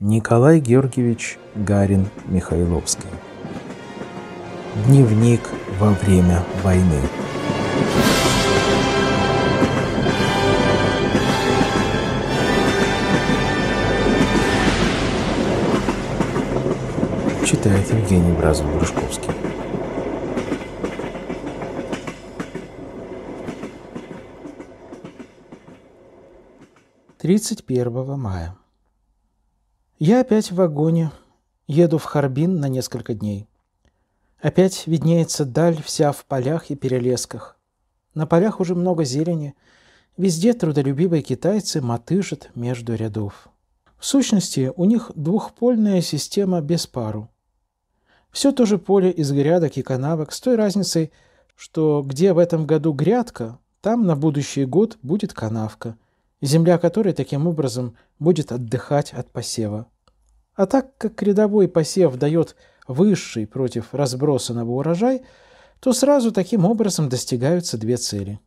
Николай Георгиевич Гарин Михайловский. Дневник во время войны. Читает Евгений Бразов-Грушковский. Тридцать первого мая. Я опять в вагоне, еду в Харбин на несколько дней. Опять виднеется даль вся в полях и перелесках. На полях уже много зелени, везде трудолюбивые китайцы мотыжат между рядов. В сущности, у них двухпольная система без пару. Все то же поле из грядок и канавок, с той разницей, что где в этом году грядка, там на будущий год будет канавка – земля которой таким образом будет отдыхать от посева. А так как рядовой посев дает высший против разбросанного урожай, то сразу таким образом достигаются две цели.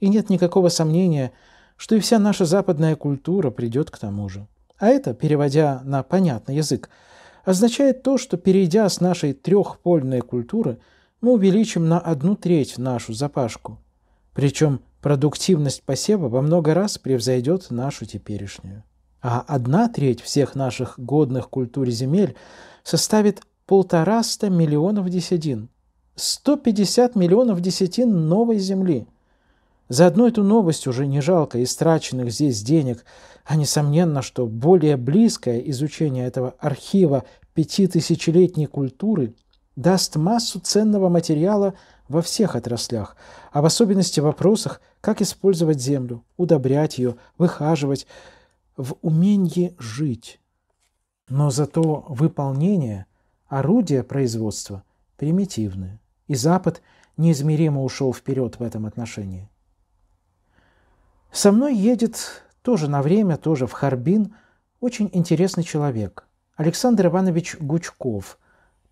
И нет никакого сомнения, что и вся наша западная культура придет к тому же. А это, переводя на понятный язык, означает то, что перейдя с нашей трехпольной культуры, мы увеличим на одну треть нашу запашку. Причем Продуктивность посева во много раз превзойдет нашу теперешнюю. А одна треть всех наших годных культур земель составит полтораста миллионов десятин. 150 миллионов десятин новой земли. За одну эту новость уже не жалко истраченных здесь денег, а несомненно, что более близкое изучение этого архива пятитысячелетней культуры даст массу ценного материала во всех отраслях, а в особенности в вопросах, как использовать землю, удобрять ее, выхаживать, в умении жить. Но зато выполнение, орудия производства примитивны, и Запад неизмеримо ушел вперед в этом отношении. Со мной едет тоже на время, тоже в Харбин, очень интересный человек, Александр Иванович Гучков,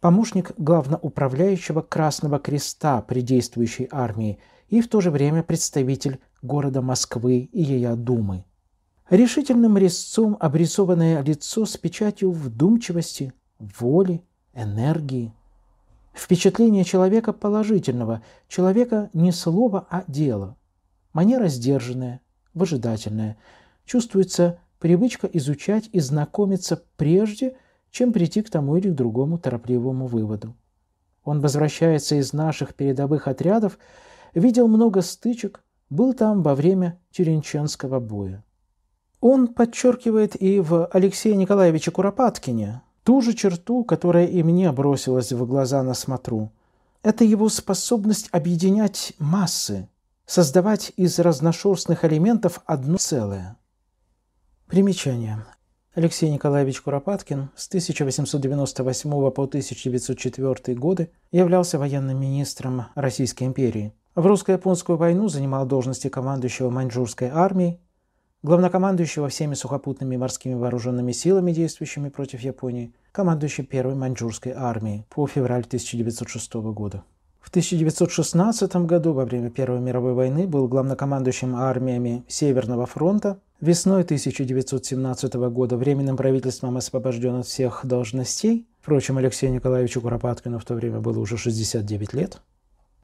помощник главноуправляющего Красного Креста при действующей армии – и в то же время представитель города Москвы и ее Думы. Решительным резцом обрисованное лицо с печатью вдумчивости, воли, энергии. Впечатление человека положительного, человека не слова, а дела. Манера сдержанная, выжидательная. Чувствуется привычка изучать и знакомиться прежде, чем прийти к тому или к другому торопливому выводу. Он возвращается из наших передовых отрядов видел много стычек, был там во время Теренченского боя. Он подчеркивает и в Алексея Николаевича Куропаткине ту же черту, которая и мне бросилась в глаза на смотру. Это его способность объединять массы, создавать из разношерстных элементов одно целое. Примечание. Алексей Николаевич Куропаткин с 1898 по 1904 годы являлся военным министром Российской империи. В русско-японскую войну занимал должности командующего маньчжурской армией, главнокомандующего всеми сухопутными и морскими вооруженными силами, действующими против Японии, командующий первой маньчжурской армией по февраль 1906 года. В 1916 году, во время Первой мировой войны, был главнокомандующим армиями Северного фронта. Весной 1917 года временным правительством освобожден от всех должностей. Впрочем, Алексею Николаевичу Куропаткину в то время было уже 69 лет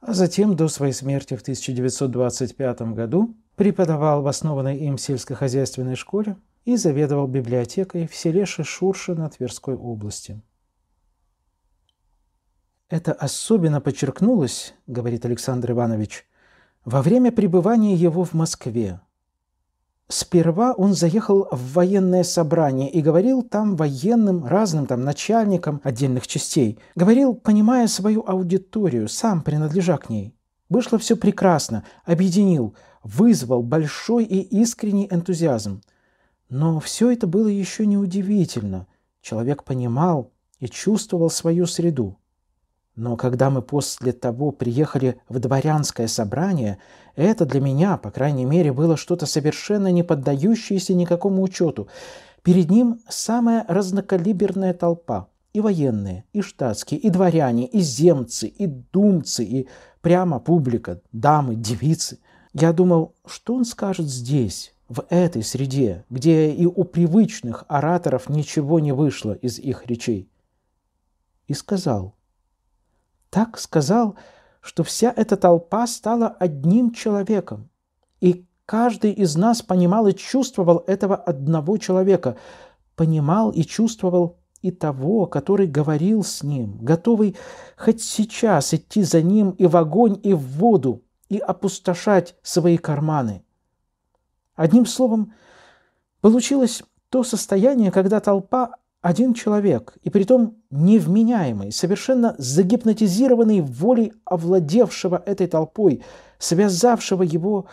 а затем до своей смерти в 1925 году преподавал в основанной им сельскохозяйственной школе и заведовал библиотекой в селе Шишурши на Тверской области. Это особенно подчеркнулось, говорит Александр Иванович, во время пребывания его в Москве, Сперва он заехал в военное собрание и говорил там военным, разным там начальникам отдельных частей. Говорил, понимая свою аудиторию, сам принадлежа к ней. Вышло все прекрасно, объединил, вызвал большой и искренний энтузиазм. Но все это было еще не удивительно. Человек понимал и чувствовал свою среду. Но когда мы после того приехали в дворянское собрание, это для меня, по крайней мере, было что-то совершенно не поддающееся никакому учету. Перед ним самая разнокалиберная толпа. И военные, и штатские, и дворяне, и земцы, и думцы, и прямо публика, дамы, девицы. Я думал, что он скажет здесь, в этой среде, где и у привычных ораторов ничего не вышло из их речей. И сказал – так сказал, что вся эта толпа стала одним человеком. И каждый из нас понимал и чувствовал этого одного человека, понимал и чувствовал и того, который говорил с ним, готовый хоть сейчас идти за ним и в огонь, и в воду, и опустошать свои карманы. Одним словом, получилось то состояние, когда толпа один человек, и при притом невменяемый, совершенно загипнотизированный волей овладевшего этой толпой, связавшего его...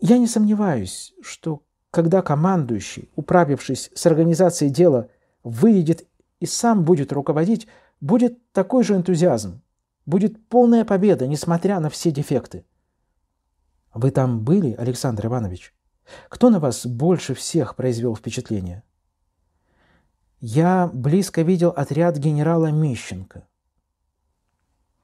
Я не сомневаюсь, что когда командующий, управившись с организацией дела, выйдет и сам будет руководить, будет такой же энтузиазм, будет полная победа, несмотря на все дефекты. Вы там были, Александр Иванович? Кто на вас больше всех произвел впечатление? Я близко видел отряд генерала Мищенко.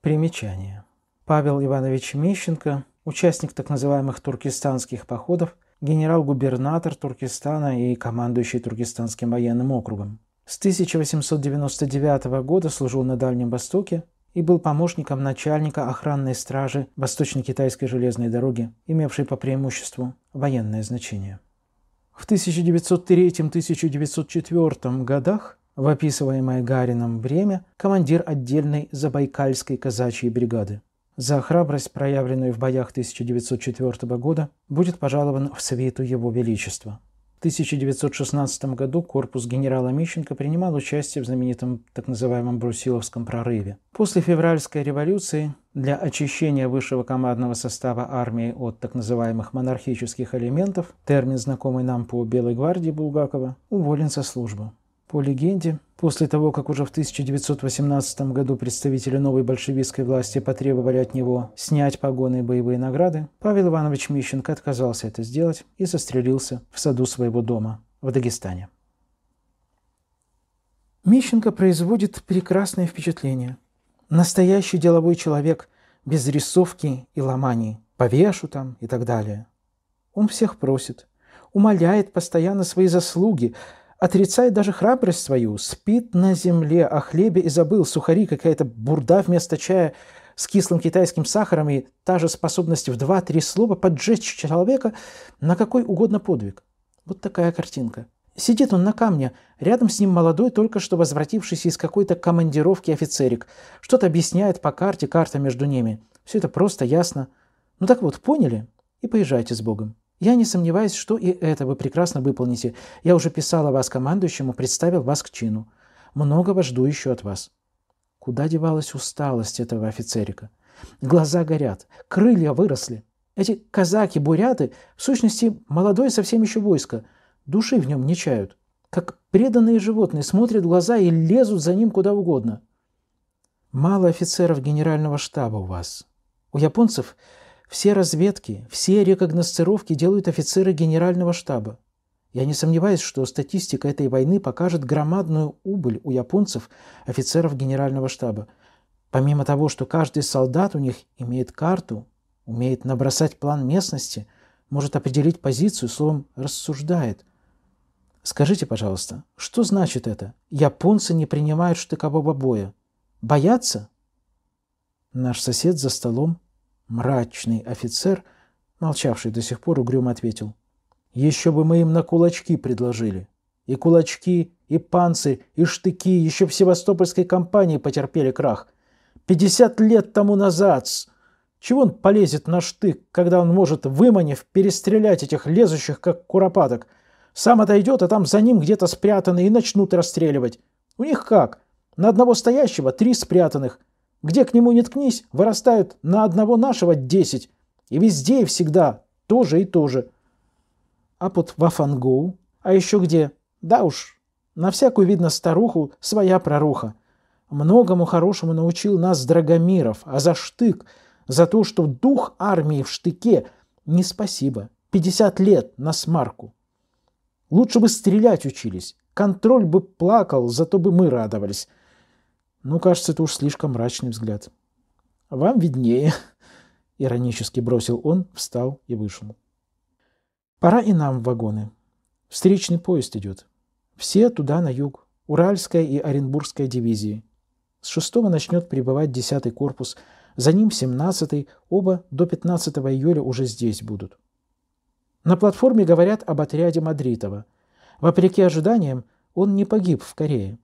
Примечание. Павел Иванович Мищенко, участник так называемых туркестанских походов, генерал-губернатор Туркестана и командующий Туркестанским военным округом. С 1899 года служил на Дальнем Востоке и был помощником начальника охранной стражи Восточно-Китайской железной дороги, имевшей по преимуществу военное значение. В 1903-1904 годах в описываемое Гарином время командир отдельной Забайкальской казачьей бригады. За храбрость, проявленную в боях 1904 года, будет пожалован в свету Его Величества – в 1916 году корпус генерала Мищенко принимал участие в знаменитом так называемом Брусиловском прорыве. После февральской революции для очищения высшего командного состава армии от так называемых монархических элементов, термин, знакомый нам по Белой гвардии Булгакова, уволен со службы. По легенде, после того, как уже в 1918 году представители новой большевистской власти потребовали от него снять погоны и боевые награды, Павел Иванович Мищенко отказался это сделать и застрелился в саду своего дома в Дагестане. Мищенко производит прекрасное впечатление. Настоящий деловой человек, без рисовки и ломаний, повешу там и так далее. Он всех просит, умоляет постоянно свои заслуги, отрицает даже храбрость свою, спит на земле, о хлебе и забыл, сухари, какая-то бурда вместо чая с кислым китайским сахаром и та же способность в два-три слова поджечь человека на какой угодно подвиг. Вот такая картинка. Сидит он на камне, рядом с ним молодой, только что возвратившийся из какой-то командировки офицерик. Что-то объясняет по карте, карта между ними. Все это просто, ясно. Ну так вот, поняли? И поезжайте с Богом. Я не сомневаюсь, что и это вы прекрасно выполните. Я уже писал о вас командующему, представил вас к чину. Многого жду еще от вас». Куда девалась усталость этого офицерика? Глаза горят, крылья выросли. Эти казаки-буряты, в сущности, молодой совсем еще войско. Души в нем не чают. Как преданные животные смотрят глаза и лезут за ним куда угодно. Мало офицеров генерального штаба у вас. У японцев все разведки, все рекогносцировки делают офицеры генерального штаба. Я не сомневаюсь, что статистика этой войны покажет громадную убыль у японцев офицеров генерального штаба. Помимо того, что каждый солдат у них имеет карту, умеет набросать план местности, может определить позицию, словом, рассуждает. Скажите, пожалуйста, что значит это? Японцы не принимают штыкового боя. Боятся? Наш сосед за столом Мрачный офицер, молчавший до сих пор, угрюм ответил. «Еще бы мы им на кулачки предложили. И кулачки, и панцирь, и штыки еще в севастопольской компании потерпели крах. Пятьдесят лет тому назад Чего он полезет на штык, когда он может, выманив, перестрелять этих лезущих, как куропаток? Сам отойдет, а там за ним где-то спрятаны и начнут расстреливать. У них как? На одного стоящего три спрятанных. Где к нему не ткнись, вырастают на одного нашего десять. И везде и всегда то же и то же. А под Вафангоу? А еще где? Да уж, на всякую, видно, старуху своя пророха. Многому хорошему научил нас Драгомиров, а за штык, за то, что дух армии в штыке, не спасибо. 50 лет на смарку. Лучше бы стрелять учились. Контроль бы плакал, зато бы мы радовались. Ну, кажется, это уж слишком мрачный взгляд. «Вам виднее», — иронически бросил он, встал и вышел. «Пора и нам в вагоны. Встречный поезд идет. Все туда, на юг. Уральская и Оренбургская дивизии. С шестого начнет прибывать десятый корпус, за ним семнадцатый, оба до 15 июля уже здесь будут. На платформе говорят об отряде Мадритова. Вопреки ожиданиям, он не погиб в Корее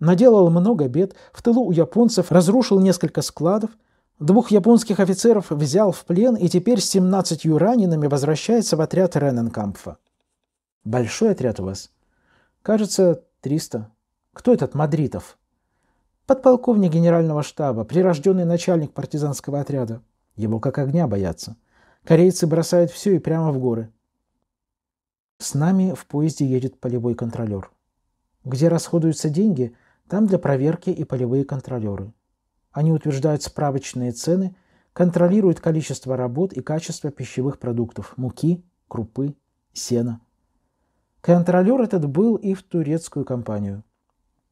наделал много бед, в тылу у японцев разрушил несколько складов, двух японских офицеров взял в плен и теперь с 17 ранеными возвращается в отряд Рененкампфа. Большой отряд у вас? Кажется, 300. Кто этот Мадритов? Подполковник генерального штаба, прирожденный начальник партизанского отряда. Его как огня боятся. Корейцы бросают все и прямо в горы. С нами в поезде едет полевой контролер. Где расходуются деньги – там для проверки и полевые контролеры. Они утверждают справочные цены, контролируют количество работ и качество пищевых продуктов – муки, крупы, сена. Контролер этот был и в турецкую компанию.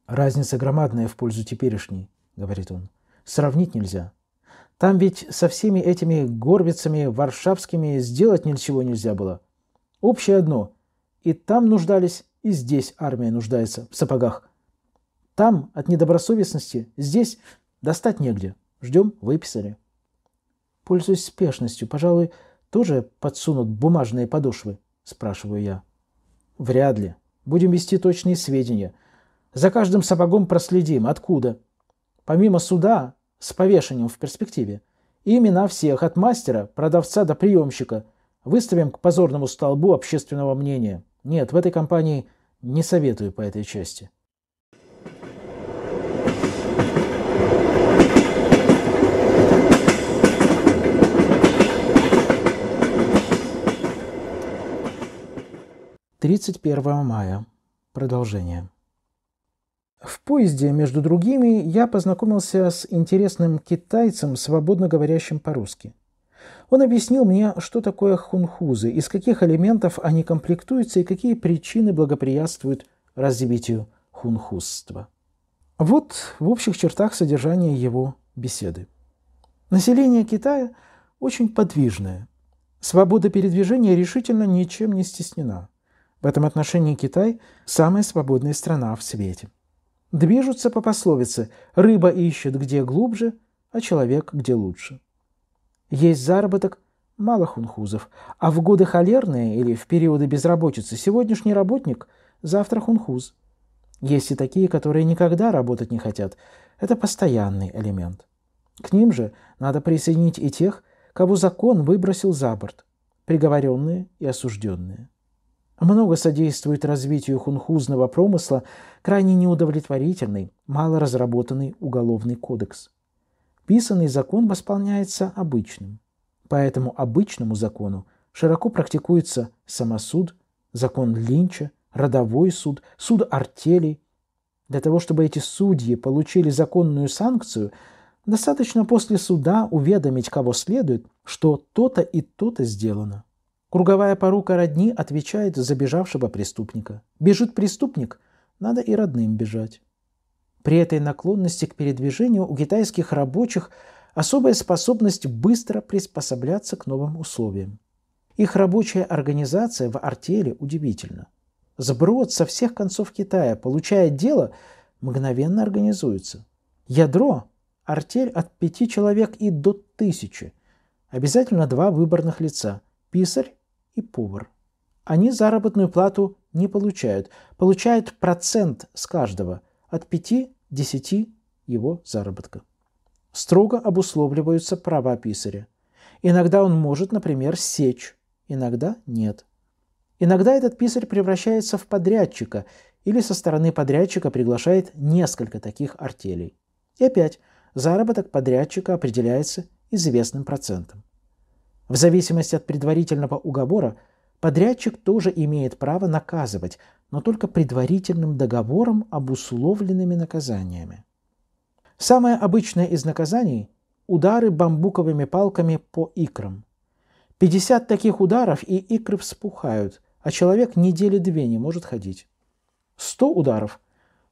«Разница громадная в пользу теперешней», – говорит он. «Сравнить нельзя. Там ведь со всеми этими горбицами варшавскими сделать ничего нельзя было. Общее одно – и там нуждались, и здесь армия нуждается в сапогах. Там от недобросовестности, здесь достать негде. Ждем, выписали. Пользуясь спешностью, пожалуй, тоже подсунут бумажные подошвы, спрашиваю я. Вряд ли. Будем вести точные сведения. За каждым сапогом проследим, откуда. Помимо суда, с повешением в перспективе, имена всех, от мастера, продавца до приемщика, выставим к позорному столбу общественного мнения. Нет, в этой компании не советую по этой части. 31 мая. Продолжение. В поезде, между другими, я познакомился с интересным китайцем, свободно говорящим по-русски. Он объяснил мне, что такое хунхузы, из каких элементов они комплектуются и какие причины благоприятствуют развитию хунхузства. Вот в общих чертах содержание его беседы. Население Китая очень подвижное. Свобода передвижения решительно ничем не стеснена. В этом отношении Китай – самая свободная страна в свете. Движутся по пословице «рыба ищет где глубже, а человек где лучше». Есть заработок – мало хунхузов, а в годы холерные или в периоды безработицы сегодняшний работник, завтра хунхуз. Есть и такие, которые никогда работать не хотят. Это постоянный элемент. К ним же надо присоединить и тех, кого закон выбросил за борт – приговоренные и осужденные – много содействует развитию хунхузного промысла крайне неудовлетворительный, мало разработанный уголовный кодекс. Писанный закон восполняется обычным. По этому обычному закону широко практикуется самосуд, закон Линча, родовой суд, суд артелей. Для того, чтобы эти судьи получили законную санкцию, достаточно после суда уведомить кого следует, что то-то и то-то сделано. Круговая порука родни отвечает забежавшего преступника. Бежит преступник, надо и родным бежать. При этой наклонности к передвижению у китайских рабочих особая способность быстро приспосабляться к новым условиям. Их рабочая организация в артели удивительна. Сброд со всех концов Китая, получая дело, мгновенно организуется. Ядро – артель от пяти человек и до тысячи. Обязательно два выборных лица – писарь и повар. Они заработную плату не получают, получают процент с каждого от 5-10 его заработка. Строго обусловливаются права писаря. Иногда он может, например, сечь, иногда нет. Иногда этот писарь превращается в подрядчика или со стороны подрядчика приглашает несколько таких артелей. И опять, заработок подрядчика определяется известным процентом. В зависимости от предварительного уговора подрядчик тоже имеет право наказывать, но только предварительным договором обусловленными наказаниями. Самое обычное из наказаний – удары бамбуковыми палками по икрам. 50 таких ударов, и икры вспухают, а человек недели две не может ходить. 100 ударов –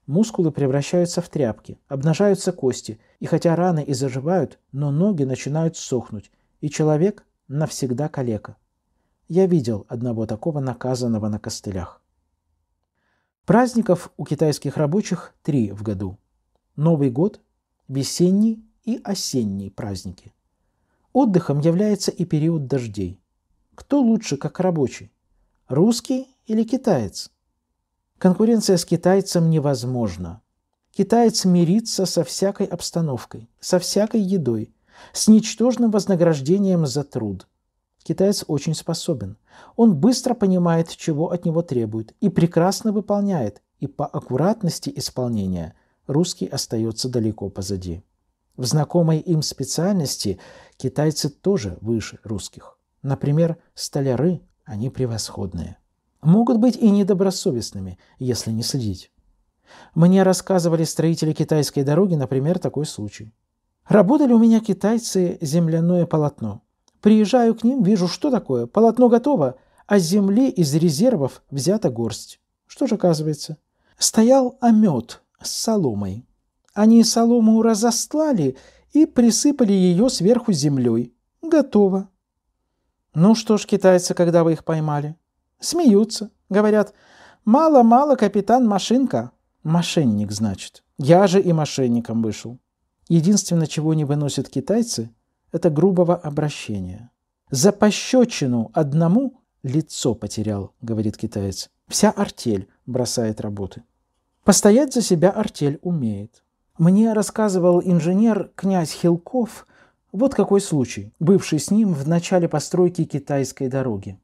Мускулы превращаются в тряпки, обнажаются кости, и хотя раны и заживают, но ноги начинают сохнуть, и человек навсегда калека. Я видел одного такого наказанного на костылях. Праздников у китайских рабочих три в году. Новый год, весенний и осенний праздники. Отдыхом является и период дождей. Кто лучше как рабочий? Русский или китаец? Конкуренция с китайцем невозможна. Китаец мирится со всякой обстановкой, со всякой едой – с ничтожным вознаграждением за труд. Китаец очень способен. Он быстро понимает, чего от него требуют, и прекрасно выполняет, и по аккуратности исполнения русский остается далеко позади. В знакомой им специальности китайцы тоже выше русских. Например, столяры, они превосходные. Могут быть и недобросовестными, если не следить. Мне рассказывали строители китайской дороги, например, такой случай. Работали у меня китайцы земляное полотно. Приезжаю к ним, вижу, что такое. Полотно готово, а земли из резервов взята горсть. Что же оказывается? Стоял омет с соломой. Они солому разостлали и присыпали ее сверху землей. Готово. Ну что ж, китайцы, когда вы их поймали? Смеются. Говорят, мало-мало, капитан, машинка. Мошенник, значит. Я же и мошенником вышел. Единственное, чего не выносят китайцы, это грубого обращения. «За пощечину одному лицо потерял», — говорит китаец. «Вся артель бросает работы». Постоять за себя артель умеет. Мне рассказывал инженер князь Хилков, вот какой случай, бывший с ним в начале постройки китайской дороги.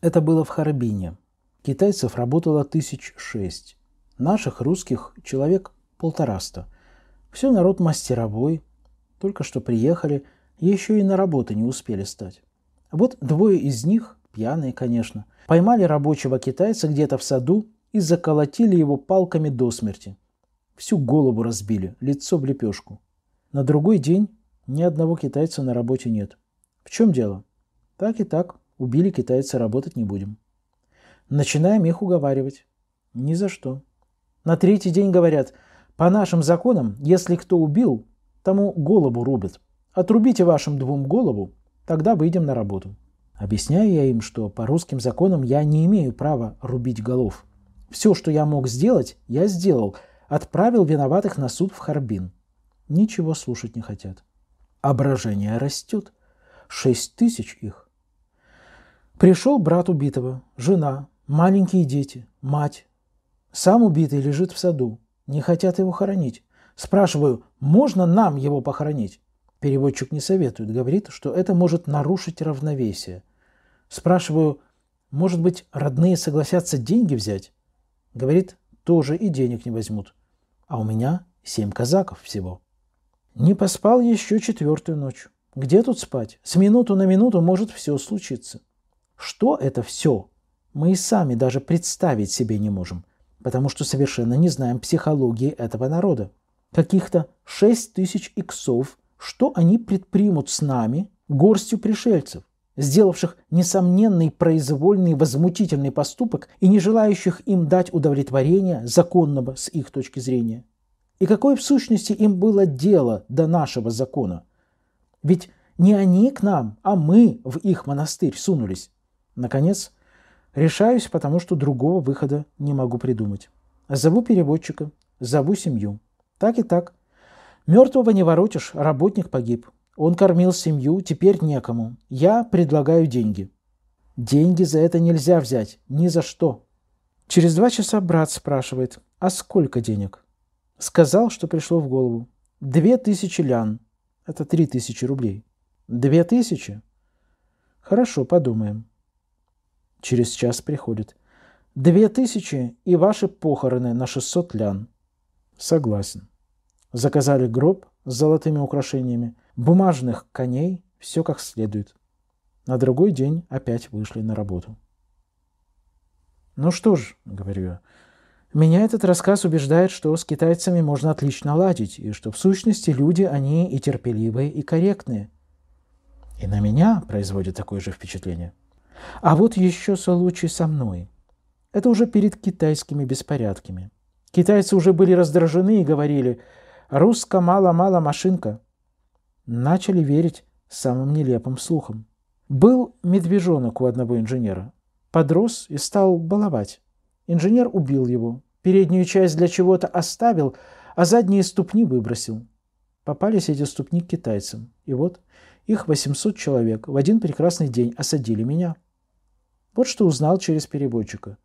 Это было в Харбине. Китайцев работало тысяч шесть. Наших русских человек полтораста – все народ мастеровой, только что приехали, еще и на работы не успели стать. Вот двое из них, пьяные, конечно, поймали рабочего китайца где-то в саду и заколотили его палками до смерти. Всю голову разбили, лицо в лепешку. На другой день ни одного китайца на работе нет. В чем дело? Так и так, убили китайца, работать не будем. Начинаем их уговаривать. Ни за что. На третий день говорят – по нашим законам, если кто убил, тому голову рубят. Отрубите вашим двум голову, тогда выйдем на работу. Объясняю я им, что по русским законам я не имею права рубить голов. Все, что я мог сделать, я сделал. Отправил виноватых на суд в Харбин. Ничего слушать не хотят. Ображение растет. Шесть тысяч их. Пришел брат убитого, жена, маленькие дети, мать. Сам убитый лежит в саду. Не хотят его хоронить. Спрашиваю, можно нам его похоронить? Переводчик не советует, говорит, что это может нарушить равновесие. Спрашиваю, может быть, родные согласятся деньги взять? Говорит, тоже и денег не возьмут. А у меня семь казаков всего. Не поспал еще четвертую ночь. Где тут спать? С минуту на минуту может все случиться. Что это все? Мы и сами даже представить себе не можем – потому что совершенно не знаем психологии этого народа. Каких-то 6 тысяч иксов, что они предпримут с нами, горстью пришельцев, сделавших несомненный произвольный возмутительный поступок и не желающих им дать удовлетворения законного с их точки зрения. И какое в сущности им было дело до нашего закона? Ведь не они к нам, а мы в их монастырь сунулись. Наконец, Решаюсь, потому что другого выхода не могу придумать. Зову переводчика, зову семью. Так и так. Мертвого не воротишь, работник погиб. Он кормил семью, теперь некому. Я предлагаю деньги. Деньги за это нельзя взять, ни за что. Через два часа брат спрашивает, а сколько денег? Сказал, что пришло в голову. Две тысячи лян. Это три тысячи рублей. Две тысячи? Хорошо, подумаем. Через час приходит. «Две тысячи и ваши похороны на 600 лян». Согласен. Заказали гроб с золотыми украшениями, бумажных коней, все как следует. На другой день опять вышли на работу. «Ну что ж», — говорю я, — «меня этот рассказ убеждает, что с китайцами можно отлично ладить, и что в сущности люди, они и терпеливые, и корректные». И на меня производит такое же впечатление – а вот еще случай со мной. Это уже перед китайскими беспорядками. Китайцы уже были раздражены и говорили "Русская мало мало-мало машинка». Начали верить самым нелепым слухам. Был медвежонок у одного инженера. Подрос и стал баловать. Инженер убил его, переднюю часть для чего-то оставил, а задние ступни выбросил. Попались эти ступни к китайцам. И вот их 800 человек в один прекрасный день осадили меня – вот что узнал через переводчика.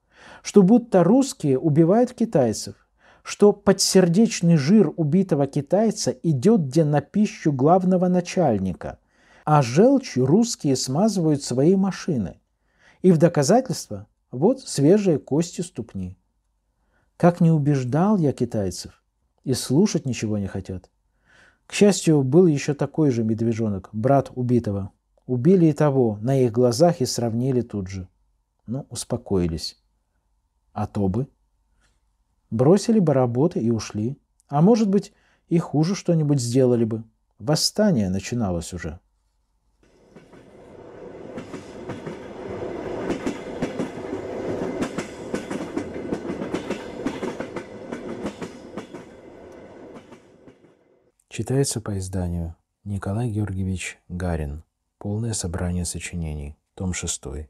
Что будто русские убивают китайцев, что подсердечный жир убитого китайца идет где на пищу главного начальника, а желчь русские смазывают свои машины. И в доказательство вот свежие кости ступни. Как не убеждал я китайцев, и слушать ничего не хотят. К счастью, был еще такой же медвежонок, брат убитого. Убили и того на их глазах и сравнили тут же. Ну, успокоились. А то бы. Бросили бы работы и ушли. А может быть, и хуже что-нибудь сделали бы. Восстание начиналось уже. Читается по изданию Николай Георгиевич Гарин. Полное собрание сочинений. Том 6.